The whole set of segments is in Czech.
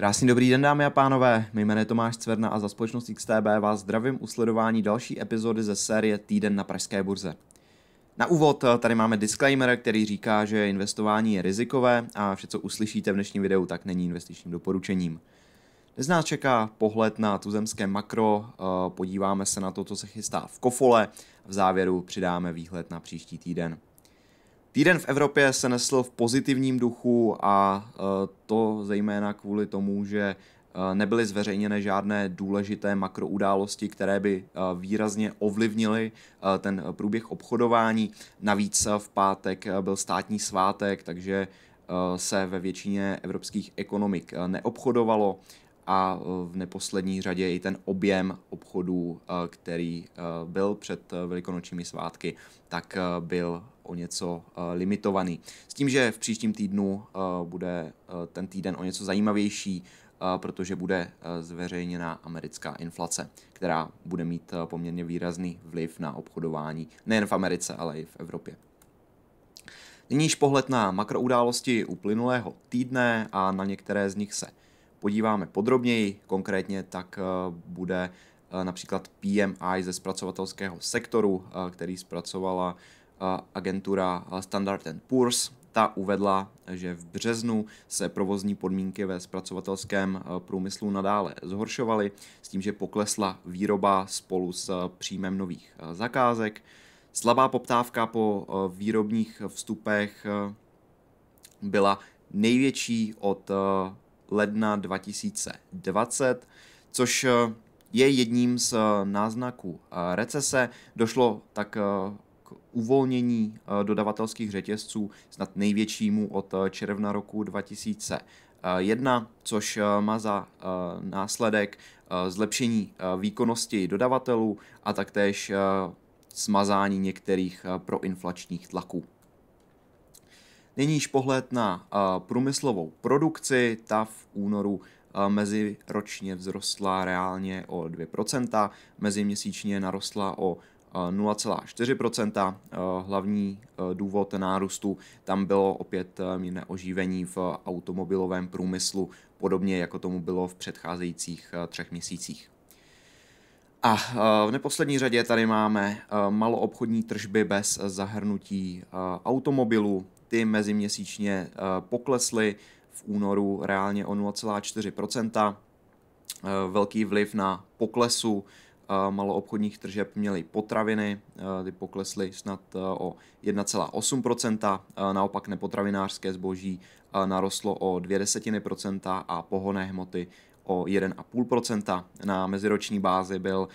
Krásný dobrý den, dámy a pánové. Mý jméno je Tomáš Cverna a za společnost XTB vás zdravím u sledování další epizody ze série Týden na Pražské burze. Na úvod eh, tady máme disclaimer, který říká, že investování je rizikové a vše, co uslyšíte v dnešním videu, tak není investičním doporučením. Dnes nás čeká pohled na tuzemské makro, eh, podíváme se na to, co se chystá v kofole, v závěru přidáme výhled na příští týden. Týden v Evropě se nesl v pozitivním duchu a e, to zejména kvůli tomu, že e, nebyly zveřejněné žádné důležité makroudálosti, které by e, výrazně ovlivnily ten průběh obchodování. Navíc v pátek byl státní svátek, takže se ve většině evropských ekonomik neobchodovalo a v neposlední řadě i ten objem obchodů, který byl před velikonočními svátky, tak byl o něco eh, limitovaný. S tím, že v příštím týdnu eh, bude eh, ten týden o něco zajímavější, protože bude zveřejněna americká inflace, která bude mít poměrně výrazný vliv na obchodování nejen v Americe, ale i v Evropě. Nyníž pohled na makroudálosti uplynulého týdne a na některé z nich se podíváme podrobněji. Konkrétně tak bude například PMI ze zpracovatelského sektoru, který zpracovala agentura Standard Poor's, ta uvedla, že v březnu se provozní podmínky ve zpracovatelském eh, průmyslu nadále zhoršovaly, s tím, že poklesla výroba spolu s eh, příjmem nových eh, zakázek. Slabá poptávka po výrobních vstupech byla největší od ledna 2020, což je jedním z náznaků recese. Došlo tak uvolnění eh, dodavatelských řetězců, snad největšímu od eh, června roku 2001, což eh, má za následek zlepšení výkonnosti dodavatelů a taktéž smazání některých proinflačních tlaků. Nyní již pohled na průmyslovou produkci, ta v únoru meziročně vzrostla reálně o 2%, meziměsíčně narostla o 0,4%. Eh, hlavní eh, důvod nárůstu tam bylo opět eh, mírné oživení v automobilovém průmyslu, podobně jako tomu bylo v předcházejících třech měsících. A v neposlední řadě tady máme maloobchodní tržby bez zahrnutí automobilů. Ty meziměsíčně poklesly v únoru reálně o 0,4%. Velký vliv na poklesu maloobchodních tržeb měly potraviny, eh, ty poklesly snad eh, o 1,8%, eh, naopak nepotravinářské zboží narostlo o 0,2% a pohonné hmoty o 1,5%. Na meziroční bázi byl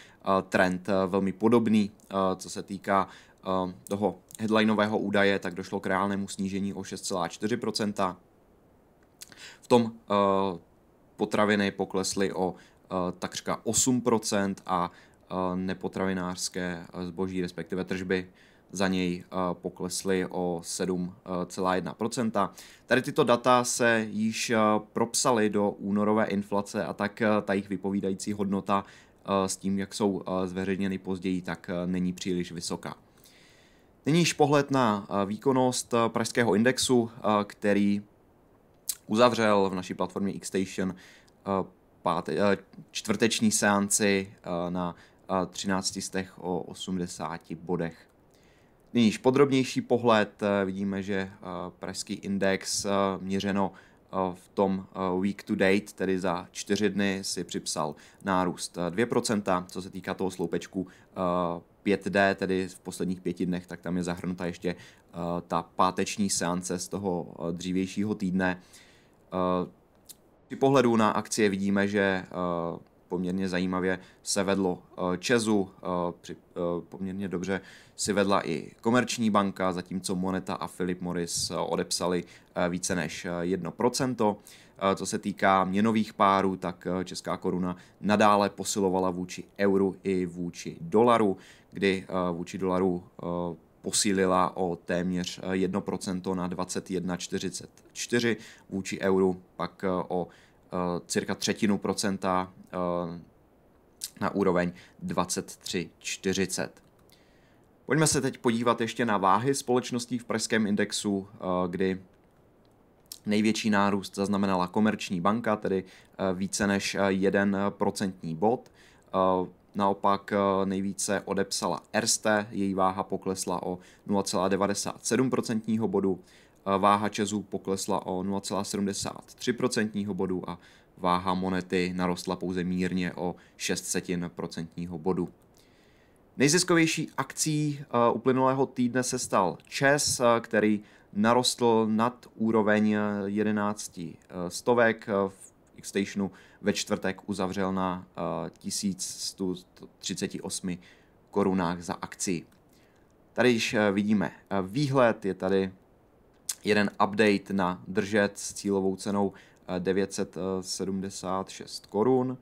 trend velmi podobný, co se týká toho headlineového údaje, tak došlo k reálnému snížení o 6,4%. V tom potraviny poklesly o Eh, takřka 8% a eh, nepotravinářské eh, zboží, respektive tržby za něj poklesly o 7,1%. Tady tyto data se již propsaly do únorové inflace a tak ta jejich vypovídající hodnota s tím, jak jsou zveřejněny později, tak není příliš vysoká. Nyní již pohled na výkonnost pražského indexu, který uzavřel v naší platformě Xstation páté, eh, čtvrteční seanci eh, na 13 eh, stech o 80 bodech. Nyní podrobnější pohled, vidíme, že pražský index měřeno v tom week to date, tedy za čtyři dny, si připsal nárůst 2%, co se týká toho sloupečku 5D, tedy v posledních pěti dnech, tak tam je zahrnuta ještě ta páteční seance z toho dřívějšího týdne. Při pohledu na akcie vidíme, že eh, poměrně zajímavě se vedlo eh, Česu, eh, poměrně dobře si vedla i Komerční banka, zatímco Moneta a Philip Morris odepsali více než 1%. Co se týká měnových párů, tak česká koruna nadále posilovala vůči euru i vůči dolaru, kdy vůči dolaru posílila o téměř 1% eh, na 21,44 vůči euru, pak eh, o eh, cirka třetinu procenta na úroveň 23,40. Pojďme se teď podívat ještě na váhy společností v pražském indexu, kdy největší nárůst zaznamenala Komerční banka, tedy více než 1 procentní bod naopak eh, nejvíce odepsala Erste, její váha poklesla o 0,97% bodu, eh, váha Čezů poklesla o 0,73% bodu a váha monety narostla pouze mírně o 0,06% bodu. Nejziskovější akcí eh, uplynulého týdne se stal ČES, který narostl nad úroveň 11 stovek v Stationu ve čtvrtek uzavřel na 1138 eh, korunách za akci. Tady již eh, vidíme eh, výhled, je tady jeden update na držet s cílovou cenou 976 korun.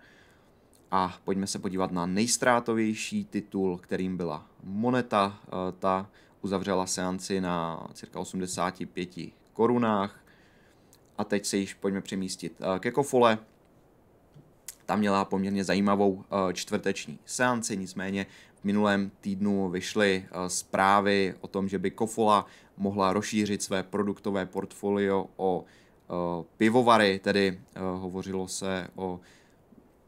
A pojďme se podívat na nejstrátovější titul, kterým byla Moneta. Ta uzavřela seanci na cirka 85 korunách. A teď se již pojďme přemístit eh, ke Kofole. Tam měla poměrně zajímavou eh, čtvrteční seanci, nicméně v minulém týdnu vyšly eh, zprávy o tom, že by Kofola mohla rozšířit své produktové portfolio o pivovary, tedy hovořilo se o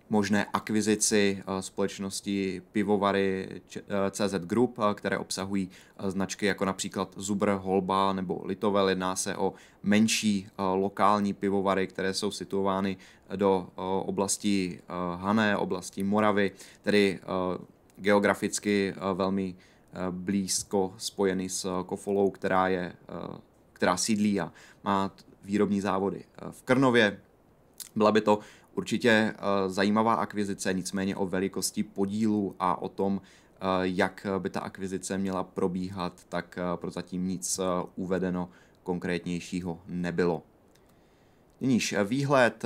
možné akvizici eh, společnosti pivovary eh, CZ Group, eh, které obsahují značky jako například Zubr, Holba nebo Litovel. Jedná se o menší lokální pivovary, které jsou situovány do oblasti Hané, oblasti Moravy, tedy geograficky velmi blízko spojený s Kofolou, která, je, která sídlí a má výrobní závody v Krnově. Byla by to Určitě eh, zajímavá akvizice, nicméně o velikosti podílu a o tom, eh, jak by ta akvizice měla probíhat, tak eh, prozatím nic uvedeno konkrétnějšího nebylo. Nyníž výhled,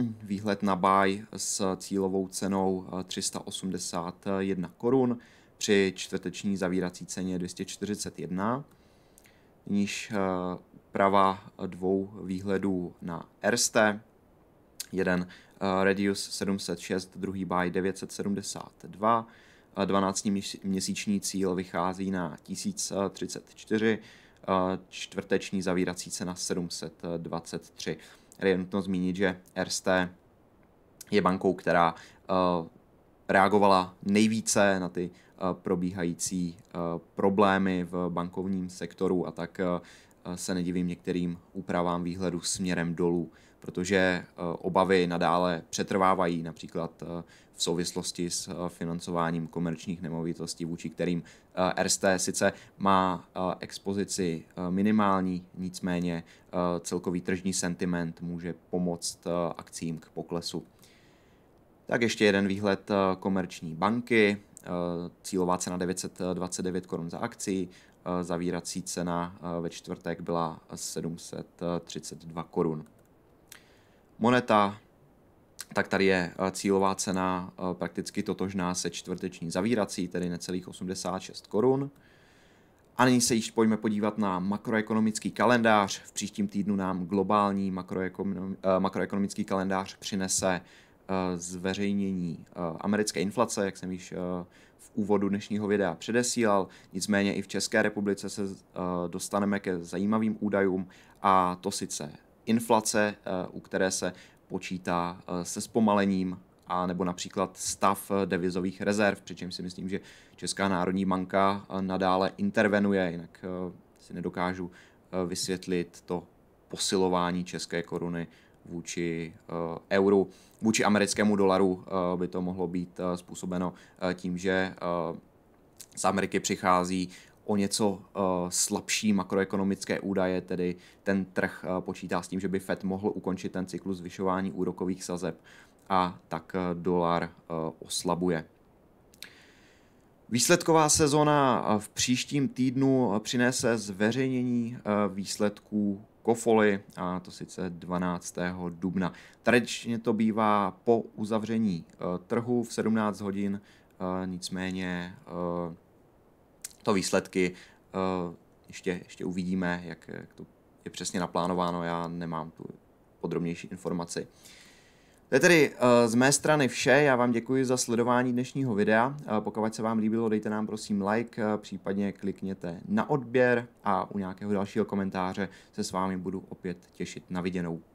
výhled na buy s cílovou cenou 381 korun při čtvrteční zavírací ceně 241. Nyníž prava dvou výhledů na RST jeden uh, Radius 706, druhý buy 972, 12 měsíční cíl vychází na 1034, eh, čtvrteční zavírací cena 723. Je nutno zmínit, že RST je bankou, která eh, reagovala nejvíce na ty probíhající problémy v bankovním sektoru a tak se nedivím některým úpravám výhledu směrem dolů protože eh, obavy nadále přetrvávají například eh, v souvislosti s eh, financováním komerčních nemovitostí, vůči kterým RST sice má expozici minimální, nicméně celkový tržní sentiment může pomoct akcím k poklesu. Tak ještě jeden výhled komerční banky, cílová cena 929 korun za akci, zavírací cena ve čtvrtek byla 732 korun moneta, tak tady je eh, cílová cena eh, prakticky totožná se čtvrteční zavírací, tedy necelých 86 korun. A nyní se již pojďme podívat na makroekonomický kalendář. V příštím týdnu nám globální eh, makroekonomický kalendář přinese zveřejnění americké inflace, jak jsem již v úvodu dnešního videa předesílal. Nicméně i v České republice se dostaneme ke zajímavým údajům a to sice inflace, eh, u které se počítá eh, se zpomalením a nebo například stav eh, devizových rezerv, přičemž si myslím, že Česká národní banka nadále intervenuje, jinak si nedokážu vysvětlit to posilování české koruny vůči euru. Vůči americkému dolaru by to mohlo být způsobeno tím, že z Ameriky přichází o něco uh, slabší makroekonomické údaje, tedy ten trh uh, počítá s tím, že by Fed mohl ukončit ten cyklus zvyšování úrokových sazeb a tak uh, dolar uh, oslabuje. Výsledková sezona uh, v příštím týdnu uh, přinese zveřejnění uh, výsledků Kofoli, a to sice 12. dubna. Tradičně to bývá po uzavření trhu v 17 hodin, nicméně to výsledky eh, ještě, ještě uvidíme, jak, jak to je přesně naplánováno, já nemám tu podrobnější informaci. To je tedy uh, z mé strany vše, já vám děkuji za sledování dnešního videa, uh, pokud se vám líbilo, dejte nám prosím like, uh, případně klikněte na odběr a u nějakého dalšího komentáře se s vámi budu opět těšit na viděnou.